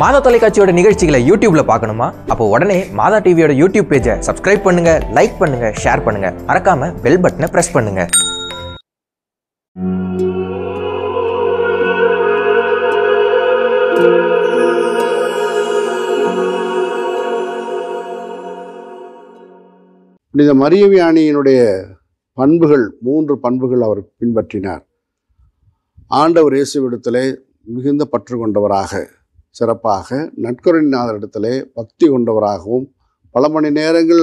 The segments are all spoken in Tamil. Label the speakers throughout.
Speaker 1: மாதா தொலைக்காட்சியோட நிகழ்ச்சிகளை யூடியூப்ல பார்க்கணுமா அப்போ உடனே மாதா டிவியோட யூடியூப் பேஜை சப்ஸ்கிரைப் பண்ணுங்க லைக் பண்ணுங்க ஷேர் பண்ணுங்க மறக்காம பெல் பட்டனை பிரஸ் பண்ணுங்க இந்த மரியவியானியினுடைய பண்புகள் மூன்று பண்புகள் அவர் பின்பற்றினார் ஆண்டவர் இயேசு விடத்திலே மிகுந்த பற்று கொண்டவராக சிறப்பாக நட்குரணிநாதர் இடத்திலே பக்தி கொண்டவராகவும் பல மணி நேரங்கள்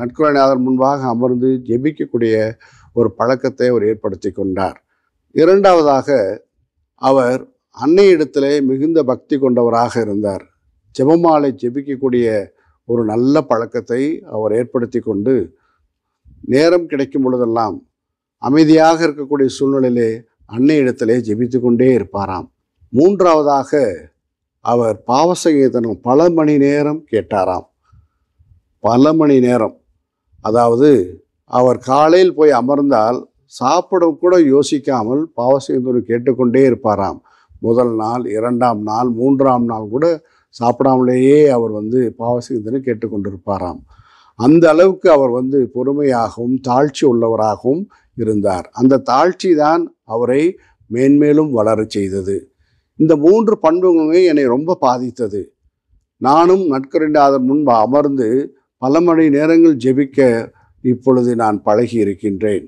Speaker 1: நட்குரணிநாதர் முன்பாக அமர்ந்து ஜெபிக்கக்கூடிய ஒரு பழக்கத்தை அவர் ஏற்படுத்தி கொண்டார் இரண்டாவதாக அவர் இடத்திலே மிகுந்த பக்தி கொண்டவராக இருந்தார் ஜெபமாலை ஜெபிக்கக்கூடிய ஒரு நல்ல பழக்கத்தை அவர் ஏற்படுத்தி கொண்டு நேரம் கிடைக்கும் பொழுதெல்லாம் அமைதியாக இருக்கக்கூடிய சூழ்நிலையிலே அன்னையிடத்திலே ஜெபித்து கொண்டே இருப்பாராம் மூன்றாவதாக அவர் பாவசங்கீதனம் பல மணி நேரம் கேட்டாராம் பல மணி நேரம் அதாவது அவர் காலையில் போய் அமர்ந்தால் சாப்பிட கூட யோசிக்காமல் பாவசங்கீதனம் கேட்டுக்கொண்டே இருப்பாராம் முதல் நாள் இரண்டாம் நாள் மூன்றாம் நாள் கூட சாப்பிடாமலேயே அவர் வந்து பாவசங்கீதனை கேட்டுக்கொண்டிருப்பாராம் அந்த அளவுக்கு அவர் வந்து பொறுமையாகவும் தாழ்ச்சி உள்ளவராகவும் இருந்தார் அந்த தாழ்ச்சி தான் அவரை மேன்மேலும் வளர செய்தது இந்த மூன்று பண்புகளுமே என்னை ரொம்ப பாதித்தது நானும் நட்கரண்டாதன் முன்பு அமர்ந்து பல மணி நேரங்கள் ஜெபிக்க இப்பொழுது நான் பழகி இருக்கின்றேன்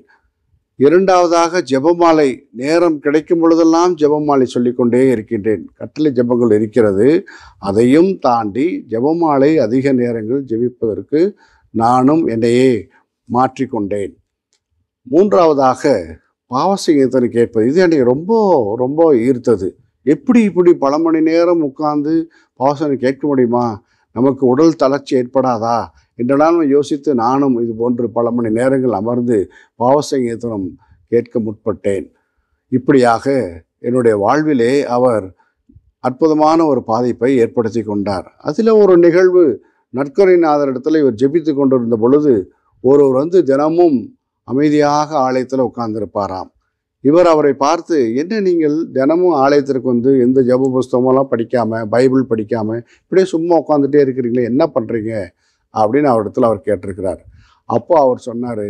Speaker 1: இரண்டாவதாக ஜெபமாலை நேரம் கிடைக்கும் பொழுதெல்லாம் ஜெபமாலை சொல்லிக்கொண்டே இருக்கின்றேன் கட்டளை ஜெபங்கள் இருக்கிறது அதையும் தாண்டி ஜெபமாலை அதிக நேரங்கள் ஜெபிப்பதற்கு நானும் என்னையே மாற்றிக்கொண்டேன் மூன்றாவதாக பாவசிங்கத்தனை கேட்பது இது என்னை ரொம்ப ரொம்ப ஈர்த்தது எப்படி இப்படி பல மணி நேரம் உட்கார்ந்து பாசனை கேட்க முடியுமா நமக்கு உடல் தளர்ச்சி ஏற்படாதா என்றெல்லாம் யோசித்து நானும் இது போன்று பல மணி நேரங்கள் அமர்ந்து பாவசங்கீதனம் கேட்க முற்பட்டேன் இப்படியாக என்னுடைய வாழ்விலே அவர் அற்புதமான ஒரு பாதிப்பை ஏற்படுத்தி கொண்டார் அதில் ஒரு நிகழ்வு நற்கரைநாதர் இடத்துல இவர் ஜெபித்து கொண்டிருந்த பொழுது ஒருவர் வந்து தினமும் அமைதியாக ஆலயத்தில் உட்கார்ந்திருப்பாராம் இவர் அவரை பார்த்து என்ன நீங்கள் தினமும் ஆலயத்திற்கு வந்து எந்த ஜப புஸ்தகமெல்லாம் படிக்காமல் பைபிள் படிக்காமல் இப்படியே சும்மா உட்காந்துட்டே இருக்கிறீங்களே என்ன பண்ணுறீங்க அப்படின்னு அவரிடத்தில் அவர் கேட்டிருக்கிறார் அப்போது அவர் சொன்னார்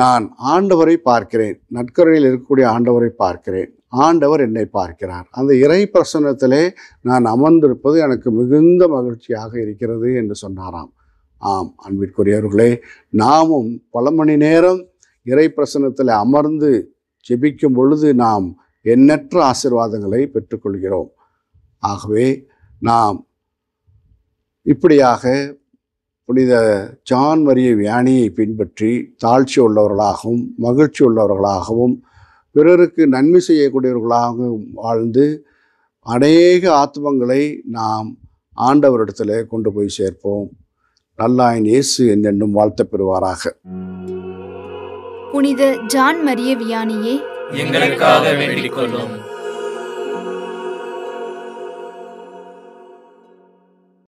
Speaker 1: நான் ஆண்டவரை பார்க்கிறேன் நற்கரையில் இருக்கக்கூடிய ஆண்டவரை பார்க்கிறேன் ஆண்டவர் என்னை பார்க்கிறார் அந்த இறை பிரசன்னத்திலே நான் அமர்ந்திருப்பது எனக்கு மிகுந்த மகிழ்ச்சியாக இருக்கிறது என்று சொன்னாராம் ஆம் அன்பிற்குரியவர்களே நாமும் பல மணி நேரம் இறை பிரசன்னத்தில் அமர்ந்து ஜெபிக்கும் பொழுது நாம் எண்ணற்ற ஆசிர்வாதங்களை பெற்றுக்கொள்கிறோம் ஆகவே நாம் இப்படியாக புனித ஜான் வரிய வியானியை பின்பற்றி தாழ்ச்சி உள்ளவர்களாகவும் மகிழ்ச்சி உள்ளவர்களாகவும் பிறருக்கு நன்மை செய்யக்கூடியவர்களாகவும் வாழ்ந்து அநேக ஆத்மங்களை நாம் ஆண்டவரிடத்தில் கொண்டு போய் சேர்ப்போம் நல்லாயின் இயேசு என்னென்னும் வாழ்த்த பெறுவாராக புனித ஜான் மரிய வியானியே எங்களுக்காக வேண்டிக் கொள்ளும்